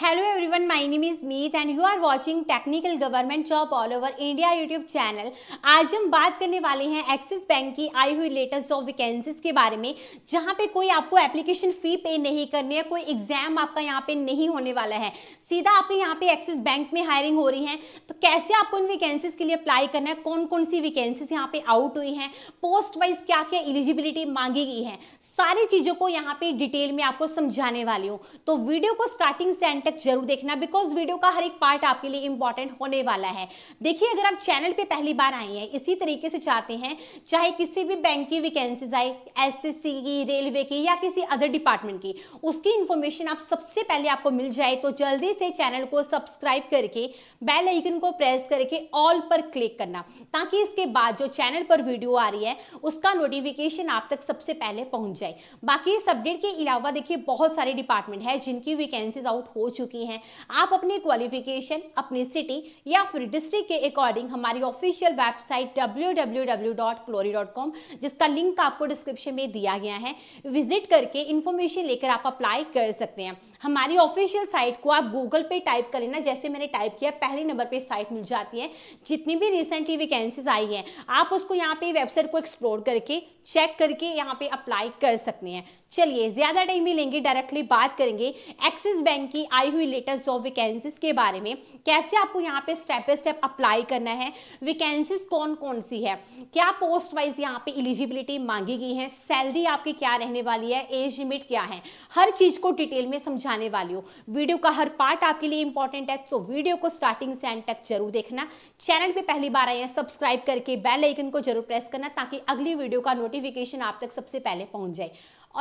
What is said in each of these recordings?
Hello everyone my name is Meet and you are watching technical government job all over India YouTube channel आज हम बात करने वाले हैं एक्सिस बैंक की आई हुई लेटेस्ट जॉब वैकेंसीज के बारे में जहां पे कोई आपको एप्लीकेशन फी पे नहीं करनी है कोई एग्जाम आपका यहाँ पे नहीं होने वाला है सीधा आपके यहाँ पे एक्सिस बैंक में हायरिंग हो रही है तो कैसे आपको उन वैकेंसीज के लिए अप्लाई करना है कौन कौन सी वैकेंसीज यहाँ पे आउट हुई है पोस्ट वाइज क्या क्या एलिजिबिलिटी मांगी गई है सारी चीज़ों को यहाँ पे डिटेल में आपको समझाने वाली हूँ तो वीडियो को स्टार्टिंग से एंड तक जरूर देखना बिकॉज वीडियो का हर एक पार्ट आपके लिए इंपॉर्टेंट होने वाला है देखिए अगर आप चैनल पे पहली बार आए हैं इसी तरीके से चाहते हैं चाहे किसी भी बैंक की वैकेंसीज आए एस की रेलवे की या किसी अदर डिपार्टमेंट की उसकी इंफॉर्मेशन आप सबसे पहले आपको मिल जाए तो जल्दी से चैनल को सब्सक्राइब करके बेल आइकन को प्रेस करके ऑल पर क्लिक करना ताकि इसके बाद जो चैनल पर वीडियो आ रही है उसका नोटिफिकेशन आप तक सबसे पहले पहुंच जाए बाकी इस अपडेट के अलावा देखिए बहुत सारे डिपार्टमेंट है जिनकी वैकेंसीज आउट हो चुकी हैं आप अपनी क्वालिफिकेशन अपनी सिटी या फिर डिस्ट्रिक्ट के अकॉर्डिंग हमारी ऑफिशियल वेबसाइट डब्ल्यू जिसका लिंक आपको डिस्क्रिप्शन में दिया गया है विजिट करके इन्फॉर्मेशन लेकर आप अप्लाई कर सकते हैं हमारी ऑफिशियल साइट को आप गूगल पे टाइप करें ना जैसे मैंने टाइप किया पहले नंबर पे साइट मिल जाती है जितनी भी रिसेंटली वैकेंसीज आई हैं आप उसको यहाँ पे वेबसाइट को एक्सप्लोर करके चेक करके यहाँ पे अप्लाई कर सकते हैं चलिए ज़्यादा टाइम भी लेंगे डायरेक्टली बात करेंगे एक्सिस बैंक की आई हुई लेटेस्ट जॉब वैकेंसीज के बारे में कैसे आपको यहाँ पे स्टेप बाय स्टेप अप्लाई करना है वैकेंसीज कौन कौन सी है क्या पोस्ट वाइज यहाँ पे एलिजिबिलिटी मांगी गई है सैलरी आपकी क्या रहने वाली है एज लिमिट क्या है हर चीज़ को डिटेल में समझा सिखाने वाली हूँ वीडियो का हर पार्ट आपके लिए इंपॉर्टेंट है सो तो वीडियो को स्टार्टिंग से एंड तक जरूर देखना चैनल पे पहली बार आए हैं सब्सक्राइब करके बेल आइकन को जरूर प्रेस करना ताकि अगली वीडियो का नोटिफिकेशन आप तक सबसे पहले पहुंच जाए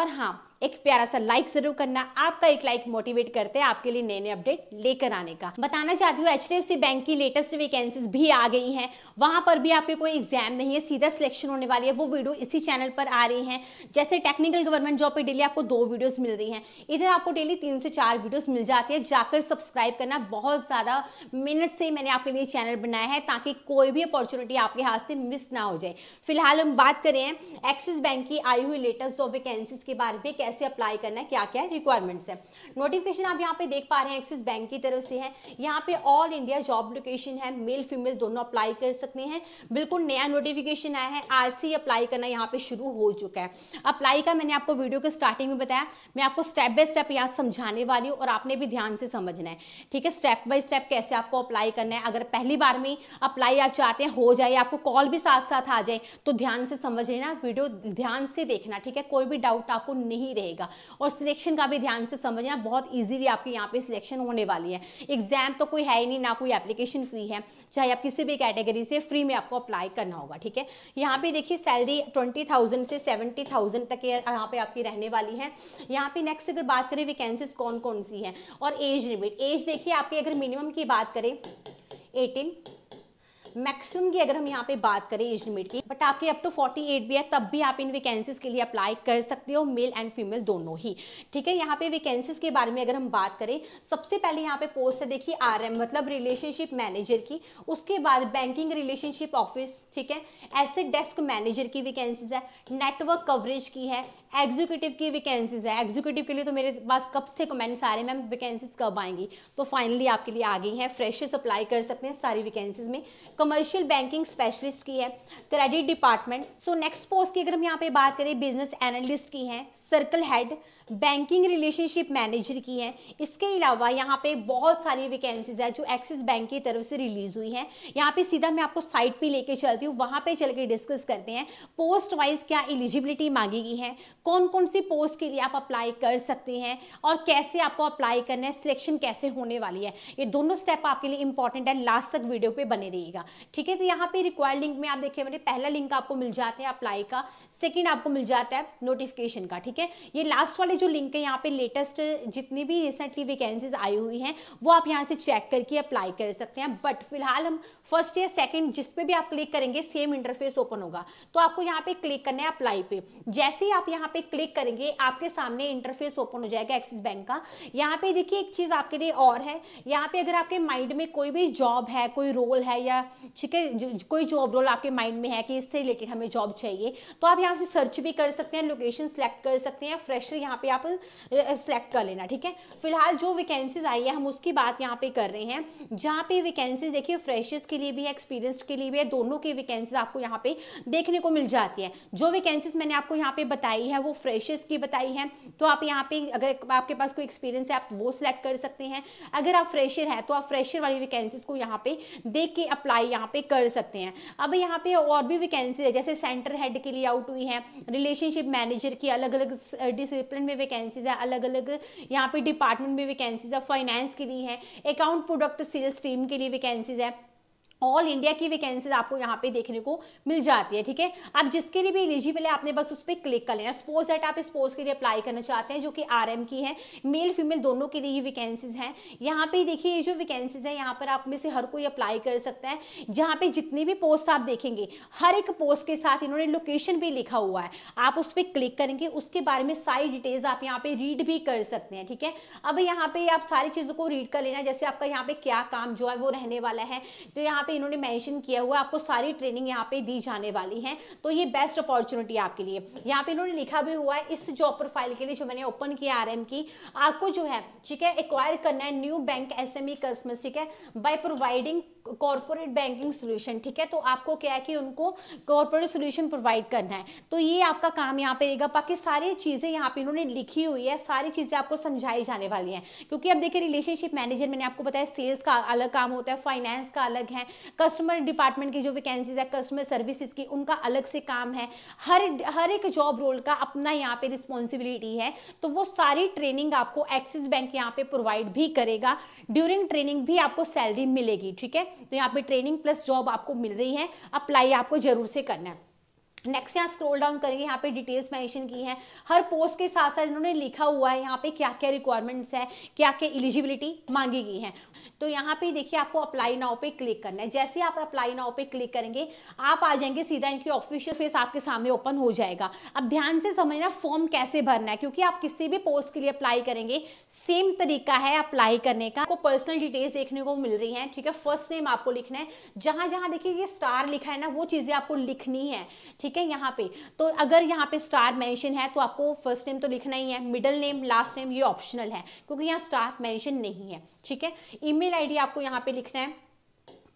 और हाँ एक प्यारा सा लाइक जरूर करना आपका एक लाइक मोटिवेट करते हैं आपके लिए नए नए अपडेट लेकर आने का बताना चाहती हूँ एच डी बैंक की लेटेस्ट वैकेंसीज भी आ गई हैं वहां पर भी आपके कोई एग्जाम नहीं है सीधा सिलेक्शन होने वाली है वो वीडियो इसी चैनल पर आ रही है जैसे टेक्निकल गवर्नमेंट जॉब पर डेली आपको दो वीडियोज मिल रही है इधर आपको डेली तीन से चार वीडियोज मिल जाती है जाकर सब्सक्राइब करना बहुत ज्यादा मेहनत से मैंने आपके लिए चैनल बनाया है ताकि कोई भी अपॉर्चुनिटी आपके हाथ से मिस ना हो जाए फिलहाल हम बात करें एक्सिस बैंक की आई हुई लेटेस्ट जॉब वैकेंसीज के बारे में कैसे अप्लाई करना है क्या क्या रिक्वायरमेंट्स है नोटिफिकेशन आप यहाँ पे देख पा रहे हैं एक्सिस बैंक की तरफ से है यहाँ पे ऑल इंडिया जॉब लोकेशन है मेल फीमेल दोनों अप्लाई कर सकते हैं बिल्कुल नया नोटिफिकेशन आया है आज से ही अप्लाई करना यहाँ पे शुरू हो चुका है अप्लाई का मैंने आपको वीडियो के स्टार्टिंग में बताया मैं आपको स्टेप बाय स्टेप यहाँ समझाने वाली हूँ और आपने भी ध्यान से समझना है ठीक है स्टेप बाय स्टेप कैसे आपको अप्लाई करना है अगर पहली बार में अप्लाई आप चाहते हैं हो जाए आपको कॉल भी साथ साथ आ जाए तो ध्यान से समझ लेना वीडियो ध्यान से देखना ठीक है कोई भी डाउट आपको नहीं रहेगा और सिलेक्शन का भी ध्यान से समझना बहुत ईजिली आपके यहाँ पे सिलेक्शन होने वाली है एग्जाम तो कोई है ही नहीं ना कोई एप्लीकेशन फ्री है चाहे आप किसी भी कैटेगरी से फ्री में आपको अप्लाई करना होगा ठीक है यहाँ पे देखिए सैलरी ट्वेंटी से सेवेंटी तक यहाँ पे आपकी रहने वाली है यहाँ पे नेक्स्ट अगर बात करें वैकेंसीज कौन कौन सी है और एज लिमिट एज देखिए आपकी अगर मिनिमम की बात करें एटीन मैक्सिमम की अगर हम यहाँ पे बात करें एज लिमिट की बट आपकी अप टू फोर्टी एट भी है तब भी आप इन वैकेंसीज के लिए अप्लाई कर सकते हो मेल एंड फीमेल दोनों ही ठीक है यहाँ पे वैकेंसीज के बारे में अगर हम बात करें सबसे पहले यहाँ पे पोस्ट है देखिए आर मतलब रिलेशनशिप मैनेजर की उसके बाद बैंकिंग रिलेशनशिप ऑफिस ठीक है ऐसे डेस्क मैनेजर की वैकेंसीज है नेटवर्क कवरेज की है एग्जीक्यूटिव की वैकेंसीज है एग्जीक्यूटिव के लिए तो मेरे पास कब से कमेंट्स आ रहे हैं मैम वैकेंसीज कब आएंगी तो फाइनली आपके लिए आ गई हैं फ्रेशर्स अप्लाई कर सकते हैं सारी वैकेंसीज में कमर्शियल बैंकिंग स्पेशलिस्ट की है credit department so next post की अगर हम यहाँ पे बात करें बिजनेस एनालिस्ट की है circle head banking relationship manager की है इसके अलावा यहाँ पे बहुत सारी वैकेंसीज है जो एक्सिस बैंक की तरफ से रिलीज हुई है यहाँ पे सीधा मैं आपको साइट पे लेके चलती हूँ वहाँ पे चल के डिस्कस करते हैं पोस्ट वाइज क्या एलिजिबिलिटी मांगी गई है कौन कौन सी पोस्ट के लिए आप अप्लाई कर सकते हैं और कैसे आपको अप्लाई करना है सिलेक्शन कैसे होने वाली है ये दोनों स्टेप आपके लिए इंपॉर्टेंट है लास्ट तक वीडियो पे बने रहिएगा ठीक है तो यहाँ पे रिक्वायर्ड लिंक में आप देखिए मैंने पहला लिंक आपको मिल जाता है अप्लाई का सेकेंड आपको मिल जाता है नोटिफिकेशन का ठीक है ये लास्ट वाले वाले जो लिंक है यहाँ पे लेटेस्ट जितनी भी रिसेंटली वैकेंसीज आई हुई हैं वो आप यहाँ से चेक करके अप्लाई कर सकते हैं बट फिलहाल हम फर्स्ट या सेकेंड जिसपे भी आप क्लिक करेंगे सेम इंटरफेस ओपन होगा तो आपको यहाँ पे क्लिक करना है अप्लाई पे जैसे ही आप यहाँ पे क्लिक करेंगे आपके सामने इंटरफेस ओपन हो जाएगा एक्सिस बैंक का यहाँ पे देखिए एक चीज़ आपके लिए और है यहाँ पे अगर आपके माइंड में कोई भी जॉब है कोई रोल है या ठीक है कोई जॉब रोल आपके माइंड में है कि इससे रिलेटेड हमें जॉब चाहिए तो आप यहाँ से सर्च भी कर सकते हैं लोकेशन सेलेक्ट कर सकते हैं फ्रेशर यहाँ पे आप सेलेक्ट कर लेना ठीक है फिलहाल जो वैकेंसीज आई है हम उसकी बात यहाँ पे कर रहे हैं जहाँ पे वैकेंसीज देखिए फ्रेशर्स के लिए भी है एक्सपीरियंस के लिए भी है दोनों की वैकेंसीज आपको यहाँ पे देखने को मिल जाती है जो वैकेंसीज मैंने आपको यहाँ पे बताई है वो फ्रेशर्स की बताई है तो आप यहाँ पे अगर आपके पास कोई एक्सपीरियंस है आप वो सिलेक्ट कर सकते हैं अगर आप फ्रेशर हैं तो आप फ्रेशर वाली वैकेंसीज को यहाँ पे देख के अप्लाई यहाँ पे कर सकते हैं अब यहाँ पे और भी वैकेंसी है जैसे सेंटर हेड के लिए आउट हुई है रिलेशनशिप मैनेजर की अलग अलग डिसिप्लिन में वैकेंसीज है अलग अलग यहाँ पे डिपार्टमेंट में वैकेंसीज है फाइनेंस के लिए है अकाउंट प्रोडक्ट सेल्स टीम के लिए वैकेंसीज है ऑल इंडिया की वैकेंसीज आपको यहाँ पे देखने को मिल जाती है ठीक है आप जिसके लिए भी एलिजिबल है आपने बस उस पर क्लिक कर लेना स्पोर्ट्स डेट आप स्पोर्ट्स के लिए अप्लाई करना चाहते हैं जो कि आरएम की है मेल फीमेल दोनों के लिए ये वैकेंसीज हैं यहाँ पे देखिए ये जो वैकेंसीज है यहाँ पर आप में से हर कोई अप्लाई कर सकता है जहाँ पे जितनी भी पोस्ट आप देखेंगे हर एक पोस्ट के साथ इन्होंने लोकेशन भी लिखा हुआ है आप उस पर क्लिक करेंगे उसके बारे में सारी डिटेल्स आप यहाँ पे रीड भी कर सकते हैं ठीक है अब यहाँ पे आप सारी चीज़ों को रीड कर लेना जैसे आपका यहाँ पे क्या काम जो है वो रहने वाला है तो यहाँ पे पे इन्होंने मेंशन किया हुआ आपको सारी ट्रेनिंग यहाँ पे दी जाने वाली है तो ये बेस्ट अपॉर्चुनिटी आपके लिए यहाँ पे इन्होंने लिखा भी हुआ है इस जॉब प्रोफाइल के लिए जो मैंने ओपन किया आर की आपको जो है ठीक है एक्वायर करना है new bank S M E customers ठीक है by providing corporate banking solution ठीक है तो आपको क्या है कि उनको कॉरपोरेट सोल्यूशन प्रोवाइड करना है तो ये आपका काम यहाँ पे रहेगा बाकी सारी चीज़ें यहाँ पे इन्होंने लिखी हुई है सारी चीज़ें आपको समझाई जाने वाली हैं क्योंकि अब देखिए रिलेशनशिप मैनेजर मैंने आपको बताया सेल्स का अलग काम होता है फाइनेंस का अलग है कस्टमर डिपार्टमेंट की जो वैकेंसीज है कस्टमर सर्विसज की उनका अलग से काम है हर हर एक जॉब रोल का अपना यहाँ पे रिस्पॉन्सिबिलिटी है तो वो सारी ट्रेनिंग आपको एक्सिस बैंक यहाँ पे प्रोवाइड भी करेगा ड्यूरिंग ट्रेनिंग भी आपको सैलरी मिलेगी ठीक है तो यहाँ पे ट्रेनिंग प्लस जॉब आपको मिल रही है अप्लाई आपको जरूर से करना है नेक्स्ट यहाँ स्क्रॉल डाउन करेंगे यहाँ पे डिटेल्स मेंशन की हैं हर पोस्ट के साथ साथ इन्होंने लिखा हुआ है यहाँ पे क्या क्या रिक्वायरमेंट्स है क्या क्या एलिजिबिलिटी मांगी गई है तो यहाँ पे देखिए आपको अप्लाई नाउ पे क्लिक करना है जैसे आप अप्लाई नाउ पे क्लिक करेंगे आप आ जाएंगे सीधा इनकी ऑफिशियल फेस आपके सामने ओपन हो जाएगा अब ध्यान से समझना फॉर्म कैसे भरना है क्योंकि आप किसी भी पोस्ट के लिए अप्लाई करेंगे सेम तरीका है अप्लाई करने का आपको पर्सनल डिटेल्स देखने को मिल रही है ठीक है फर्स्ट नेम आपको लिखना है जहां जहां देखिए ये स्टार लिखा है ना वो चीजें आपको लिखनी है ठीक ठीक है यहाँ पे तो अगर यहाँ पे स्टार मेंशन है तो आपको फर्स्ट नेम तो लिखना ही है मिडल नेम लास्ट नेम ये ऑप्शनल है क्योंकि यहाँ स्टार मेंशन नहीं है ठीक है ईमेल आईडी आपको यहाँ पे लिखना है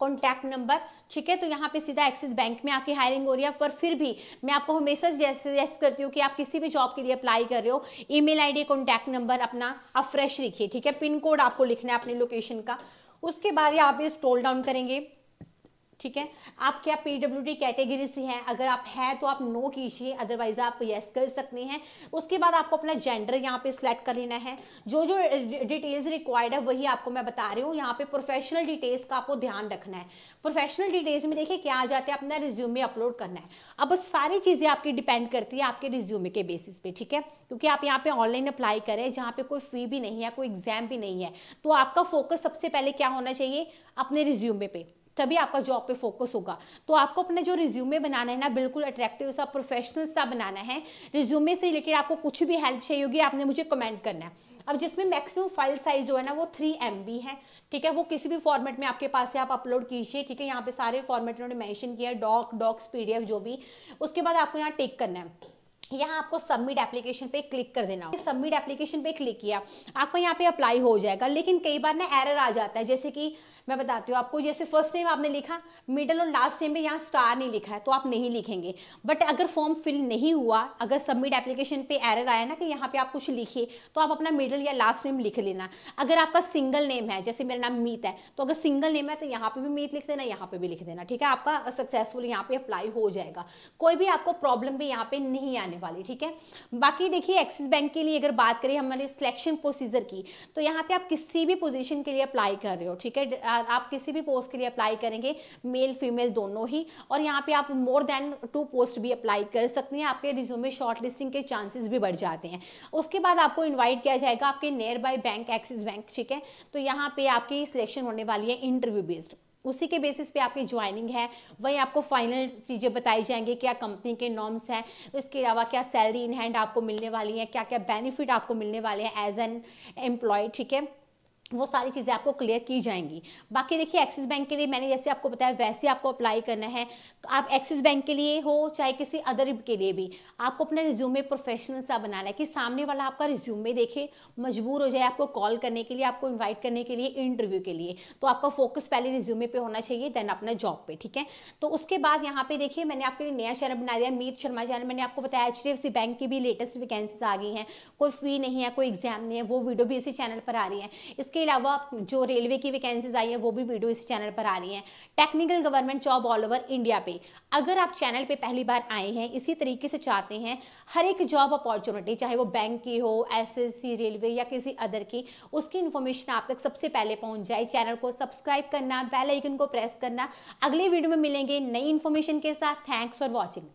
कॉन्टैक्ट नंबर ठीक है तो यहाँ पे सीधा एक्सिस बैंक में आपकी हायरिंग हो रही है पर फिर भी मैं आपको हमेशा सजेस्ट करती हूँ कि आप किसी भी जॉब के लिए अप्लाई कर रहे हो ईमेल आईडी कॉन्टैक्ट नंबर अपना आप फ्रेश लिखिए ठीक है पिन कोड आपको लिखना है अपने लोकेशन का उसके बाद यहाँ पे स्क्रॉल डाउन करेंगे ठीक है आप क्या पीडब्ल्यूडी कैटेगरी से हैं अगर आप हैं तो आप नो कीजिए अदरवाइज आप यस कर सकते हैं उसके बाद आपको अपना जेंडर यहाँ पे सिलेक्ट कर लेना है जो जो डिटेल्स रिक्वायर्ड है वही आपको मैं बता रही हूँ यहाँ पे प्रोफेशनल डिटेल्स का आपको ध्यान रखना है प्रोफेशनल डिटेल्स में देखिए क्या आ जाता है अपना रिज्यूमे अपलोड करना है अब सारी चीज़ें आपकी डिपेंड करती है आपके रिज्यूमे के बेसिस पे ठीक है क्योंकि आप यहाँ पे ऑनलाइन अप्लाई करें जहाँ पे कोई फी भी नहीं है कोई एग्जाम भी नहीं है तो आपका फोकस सबसे पहले क्या होना चाहिए अपने रिज्यूमे पे तभी आपका जॉब पे फोकस होगा तो आपको अपने जो रिज्यूमे बनाना है ना बिल्कुल अट्रैक्टिव सा प्रोफेशनल सा बनाना है रिज्यूमे से रिलेटेड आपको कुछ भी हेल्प चाहिए होगी आपने मुझे कमेंट करना है अब जिसमें मैक्सिमम फाइल साइज जो है ना वो थ्री एम बी है ठीक है वो किसी भी फॉर्मेट में आपके पास है आप अपलोड कीजिए ठीक है यहाँ पे सारे फॉर्मेट उन्होंने मेंशन किया है डॉक डॉक्स पीडीएफ जो भी उसके बाद आपको यहाँ टेक करना है यहाँ आपको सबमिट एप्लीकेशन पे क्लिक कर देना होगा सबमिट एप्लीकेशन पे क्लिक किया आपको यहाँ पे अप्लाई हो जाएगा लेकिन कई बार ना एरर आ जाता है जैसे कि मैं बताती हूँ आपको जैसे फर्स्ट नेम आपने लिखा मिडल और लास्ट नेम में यहाँ स्टार नहीं लिखा है तो आप नहीं लिखेंगे बट अगर फॉर्म फिल नहीं हुआ अगर सबमिट एप्लीकेशन पे एरर आया ना कि यहाँ पे आप कुछ लिखिए तो आप अपना मिडल या लास्ट नेम लिख लेना अगर आपका सिंगल नेम है जैसे मेरा नाम मीत है तो अगर सिंगल नेम है तो यहाँ पे भी मीत लिख देना यहाँ पे भी लिख देना ठीक है आपका सक्सेसफुल यहाँ पे अप्लाई हो जाएगा कोई भी आपको प्रॉब्लम भी यहाँ पे नहीं आने वाली ठीक है बाकी देखिए एक्सिस बैंक के लिए अगर बात करें हमारे सिलेक्शन प्रोसीजर की तो यहाँ पे आप किसी भी पोजिशन के लिए अप्लाई कर रहे हो ठीक है आप किसी भी पोस्ट के लिए अप्लाई करेंगे मेल फीमेल दोनों ही और यहाँ पे आप मोर देन टू पोस्ट भी अप्लाई कर सकते हैं आपके रिज्यूमे शॉर्ट लिस्टिंग के चांसेस भी बढ़ जाते हैं उसके बाद आपको इन्वाइट किया जाएगा आपके nearby bank Axis bank ठीक है तो यहाँ पे आपकी सिलेक्शन होने वाली है इंटरव्यू बेस्ड उसी के बेसिस पे आपकी ज्वाइनिंग है वहीं आपको फाइनल चीज़ें बताई जाएंगी क्या कंपनी के नॉर्म्स हैं इसके अलावा क्या सैलरी इन हैंड आपको मिलने वाली है क्या क्या बेनिफिट आपको मिलने वाले हैं एज एन एम्प्लॉय ठीक है वो सारी चीज़ें आपको क्लियर की जाएंगी बाकी देखिए एक्सिस बैंक के लिए मैंने जैसे आपको बताया वैसे आपको अप्लाई करना है आप एक्सिस बैंक के लिए हो चाहे किसी अदर के लिए भी आपको अपना रिज्यूमे प्रोफेशनल सा बनाना है कि सामने वाला आपका रिज्यूमे देखे मजबूर हो जाए आपको कॉल करने के लिए आपको इन्वाइट करने के लिए इंटरव्यू के लिए तो आपका फोकस पहले रिज्यूमे पर होना चाहिए देन अपना जॉब पर ठीक है तो उसके बाद यहाँ पर देखिए मैंने आपके लिए नया चैनल बना दिया मीत शर्मा चैनल मैंने आपको बताया एच बैंक की भी लेटेस्ट वैकेंसीज आ गई हैं कोई फी नहीं है कोई एग्जाम नहीं है वो वीडियो भी इसी चैनल पर आ रही है इसके अलावा जो रेलवे की वैकेंसीज आई है वो भी वीडियो इस चैनल पर आ रही हैं technical government job all over India पे अगर आप चैनल पे पहली बार आए हैं इसी तरीके से चाहते हैं हर एक जॉब अपॉर्चुनिटी चाहे वो बैंक की हो एसएससी रेलवे या किसी अदर की उसकी इन्फॉर्मेशन आप तक सबसे पहले पहुंच जाए चैनल को सब्सक्राइब करना बेल आइकन को प्रेस करना अगले वीडियो में मिलेंगे नई इन्फॉर्मेशन के साथ थैंक्स फॉर वॉचिंग